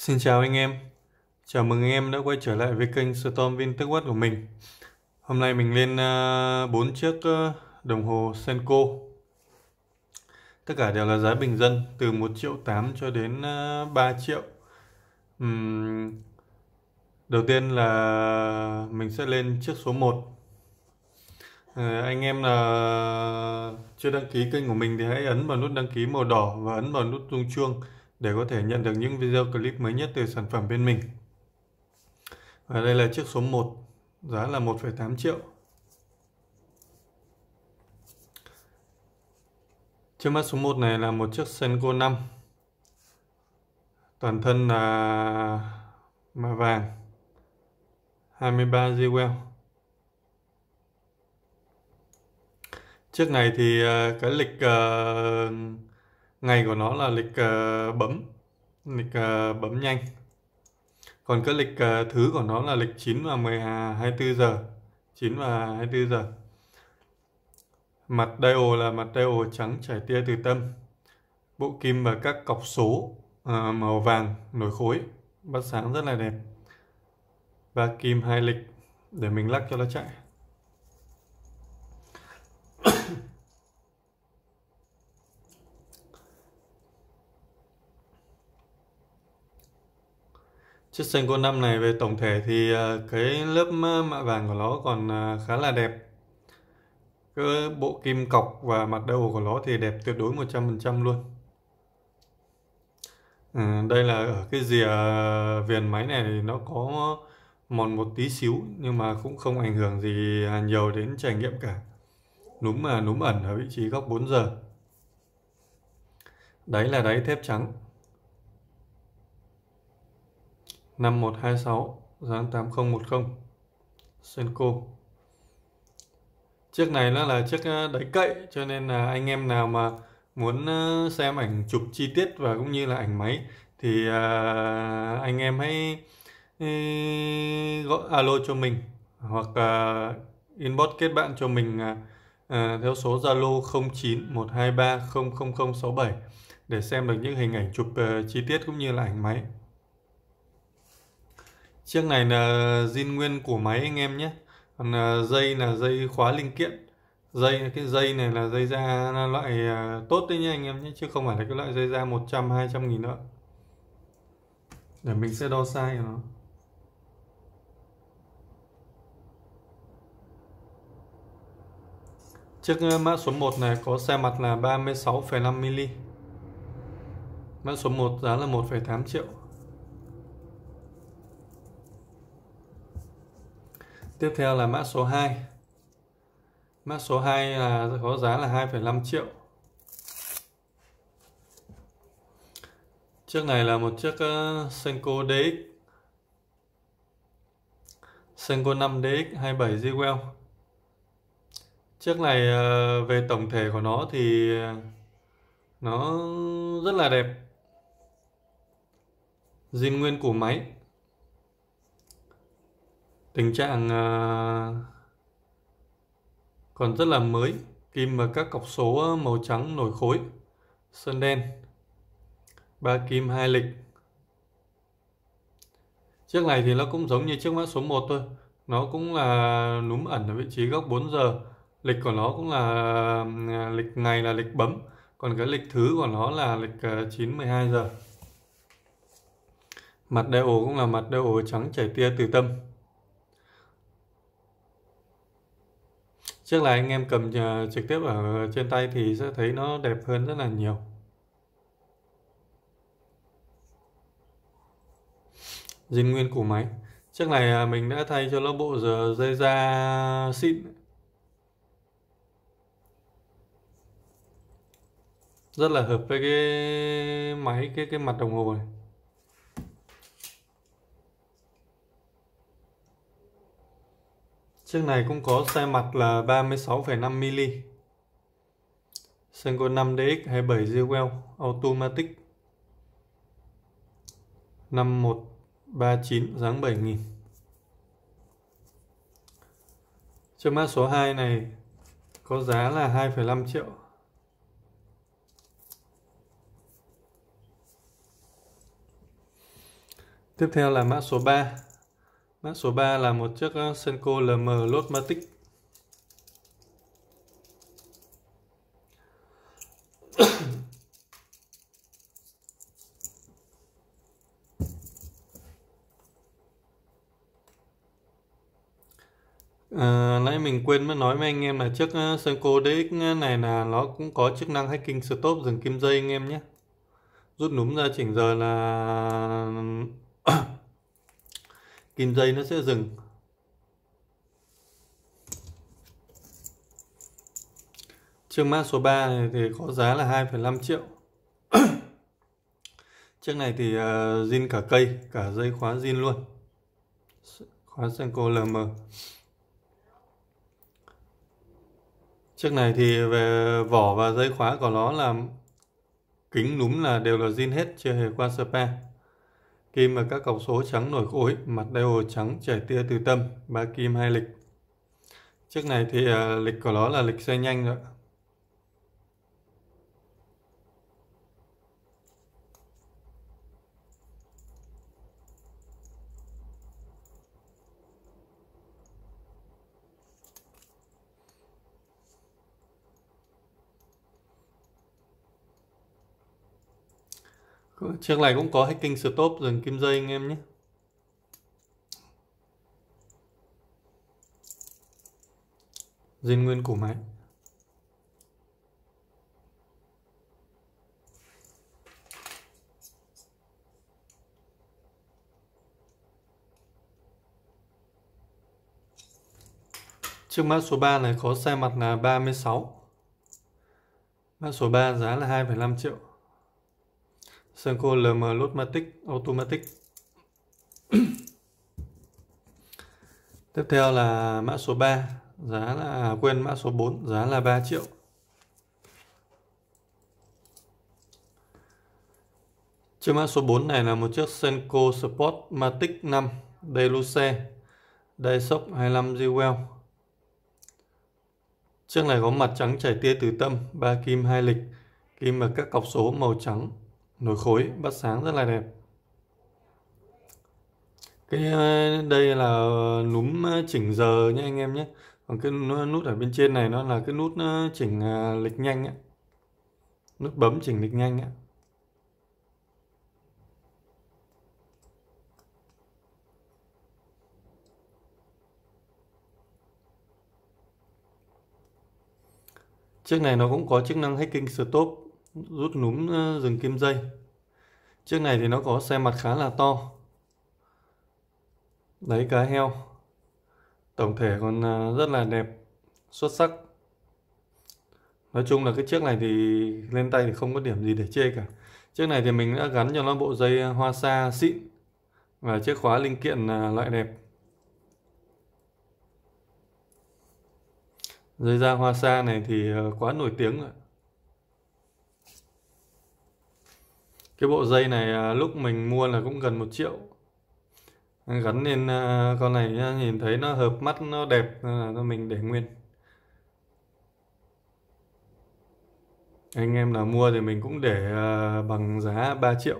Xin chào anh em, chào mừng anh em đã quay trở lại với kênh Storm Vin Tức Quất của mình Hôm nay mình lên uh, ờ, 4 chiếc ờ, đồng hồ Senko Tất cả đều là giá bình dân từ 1 triệu 8 cho đến uh, ờ, 3 triệu Đầu tiên là mình sẽ lên chiếc số 1 anh em là chưa đăng ký kênh của mình thì hãy ấn vào nút đăng ký màu đỏ và ấn vào nút rung chuông để có thể nhận được những video clip mới nhất từ sản phẩm bên mình. Và đây là chiếc số 1, giá là 1,8 triệu. Chiếc mắt số 1 này là một chiếc Senko 5. Toàn thân là mà vàng 23 Jewel. Chiếc này thì ờ, cái lịch uh, ngày của nó là lịch uh, bấm lịch uh, bấm nhanh còn cái lịch uh, thứ của nó là lịch 9 và 10 24 à, giờ 9 và 24 giờ mặt dial là mặt dial trắng chảy tia từ tâm bộ kim và các cọc số uh, màu vàng nổi khối bắt sáng rất là đẹp và kim hai lịch để mình lắc cho nó chạy Chiếc Senko năm này về tổng thể thì ờ, cái lớp mạ vàng của nó còn ờ, khá là đẹp. Cái bộ kim cọc và mặt đầu của nó thì đẹp tuyệt đối 100% luôn. À, đây là ở cái rìa viền máy này thì nó có mòn một tí xíu nhưng mà cũng không ảnh hưởng gì à, nhiều đến trải nghiệm cả. Núm mà núm ẩn ở vị trí góc 4 giờ. Đấy là đáy thép trắng. 5126 dáng 8010 Senko chiếc này nó là chiếc ờ, đáy cậy cho nên là anh em nào mà muốn ờ, xem ảnh chụp chi tiết và cũng như là ảnh máy thì ờ, anh em hãy gọi alo cho mình hoặc inbox kết bạn cho mình theo số Zalo 0912300067 để xem được những hình ảnh chụp chi tiết cũng như là ảnh máy chiếc này là zin nguyên của máy anh em nhé còn à, dây là dây khóa linh kiện dây cái dây này là dây da loại à, tốt đấy nhé anh em nhé chứ không phải là cái loại dây da 100 200 nghìn nữa để mình sẽ đo size của nó Chiếc à, mã số 1 này có xe mặt là 36,5mm Mã số 1 giá là 1,8 triệu Tiếp theo là mã số 2. Mã số 2 là có giá là 2,5 triệu. Chiếc này là một chiếc uh, Senko DX. Senko 5 DX 27 Jewel. Chiếc này ờ, về tổng thể của nó thì ờ, nó rất là đẹp. Zin nguyên của máy tình trạng à, còn rất là mới kim và các cọc số màu trắng nổi khối sơn đen ba kim hai lịch chiếc này thì nó cũng giống như chiếc mã số 1 thôi nó cũng là núm ẩn ở vị trí góc 4 giờ lịch của nó cũng là à, lịch ngày là lịch bấm còn cái lịch thứ của nó là lịch 9 à, 12 giờ mặt đều cũng là mặt đều trắng chảy tia từ tâm Trước là anh em cầm ờ, trực tiếp ở trên tay thì sẽ thấy nó đẹp hơn rất là nhiều. Dinh nguyên của máy. chiếc này à, mình đã thay cho nó bộ giờ dây da xịn. Rất là hợp với cái máy cái cái mặt đồng hồ này. Chiếc này cũng có xe mặt là 36,5mm. Senko 5DX27 Jewel Automatic 5139 dáng 7000. Chiếc mã số 2 này có giá là 2,5 triệu. Tiếp theo là mã số 3. Mã số 3 là một chiếc ờ, Senko LM Lotmatic. À, nãy mình quên mới nói với anh em là chiếc ờ, Senko DX ờ, này là nó cũng có chức năng hacking stop dừng kim dây anh em nhé rút núm ra chỉnh giờ là kim dây nó sẽ dừng chiếc mã số 3 này thì có giá là 2,5 triệu chiếc này thì uh, cả cây cả dây khóa zin luôn khóa Senko LM chiếc này thì về vỏ và dây khóa của nó là kính núm là đều là zin hết chưa hề qua spa Kim và các cọc số trắng nổi khối, mặt diode trắng chảy tia từ tâm, ba kim hai lịch. Trước này thì uh, lịch của nó là lịch xoay nhanh rồi Chiếc này cũng có hacking stop dần kim dây anh em nhé. Dinh nguyên củ máy. Chiếc mã số 3 này có xe mặt là 36. Mã số 3 giá là 2,5 triệu. Senko LM Lotmatic Automatic Tiếp theo là mã số 3 Giá là à, quên mã số 4 Giá là 3 triệu Chiếc mã số 4 này là một chiếc Senko Sport Matic 5 Deluxe Daisoc 25 Jewel Chiếc này có mặt trắng chảy tia từ tâm, 3 kim 2 lịch, kim và các cọc số màu trắng nồi khối bắt sáng rất là đẹp cái ờ, đây là núm ờ, chỉnh giờ nhé anh em nhé còn cái nút ở bên trên này nó là cái nút ờ, chỉnh lịch nhanh ấy. nút bấm chỉnh lịch nhanh ấy. chiếc này nó cũng có chức năng hacking stop rút núm ờ, rừng kim dây chiếc này thì nó có xe mặt khá là to đấy cá heo tổng thể còn ờ, rất là đẹp xuất sắc nói chung là cái chiếc này thì lên tay thì không có điểm gì để chê cả chiếc này thì mình đã gắn cho nó bộ dây ờ, hoa sa xịn và chiếc khóa linh kiện loại đẹp dây da hoa sa này thì quá nổi tiếng rồi cái bộ dây này à, lúc mình mua là cũng gần một triệu gắn lên à, con này à, nhìn thấy nó hợp mắt nó đẹp nên là mình để nguyên anh em nào mua thì mình cũng để bằng giá 3 triệu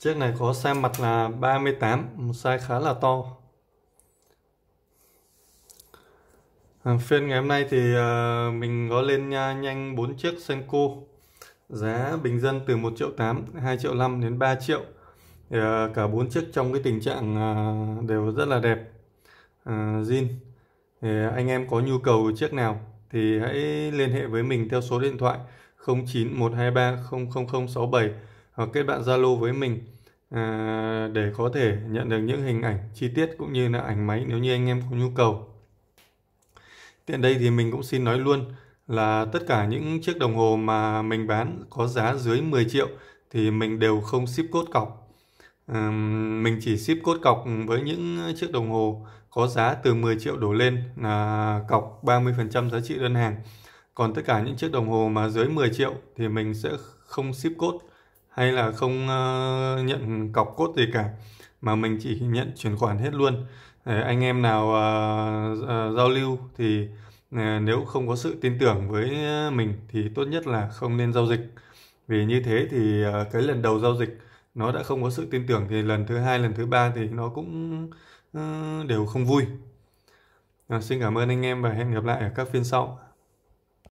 Chiếc này có size mặt là 38, một size khá là to. À, phiên ngày hôm nay thì à, mình có lên nha, ờ, nhanh 4 chiếc Senko. Giá bình dân từ 1 triệu 8, 2 triệu 5 đến 3 triệu. Thì, à, cả 4 chiếc trong cái tình trạng à, đều rất là đẹp. zin. Thì anh em có nhu cầu chiếc nào thì hãy liên hệ với mình theo số điện thoại 09 123 00067 hoặc kết bạn Zalo với mình à, để có thể nhận được những hình ảnh chi tiết cũng như là ảnh máy nếu như anh em có nhu cầu. Tiện đây thì mình cũng xin nói luôn là tất cả những chiếc đồng hồ mà mình bán có giá dưới 10 triệu thì mình đều không ship cốt cọc. À, mình chỉ ship cốt cọc với những chiếc đồng hồ có giá từ 10 triệu đổ lên là cọc 30% giá trị đơn hàng. Còn tất cả những chiếc đồng hồ mà dưới 10 triệu thì mình sẽ không ship cốt hay là không uh, nhận cọc cốt gì cả mà mình chỉ nhận chuyển khoản hết luôn để ờ, anh em nào uh, giao lưu thì uh, nếu không có sự tin tưởng với mình thì tốt nhất là không nên giao dịch vì như thế thì uh, cái lần đầu giao dịch nó đã không có sự tin tưởng thì lần thứ hai lần thứ ba thì nó cũng uh, đều không vui à, xin cảm ơn anh em và hẹn gặp lại ở các phiên sau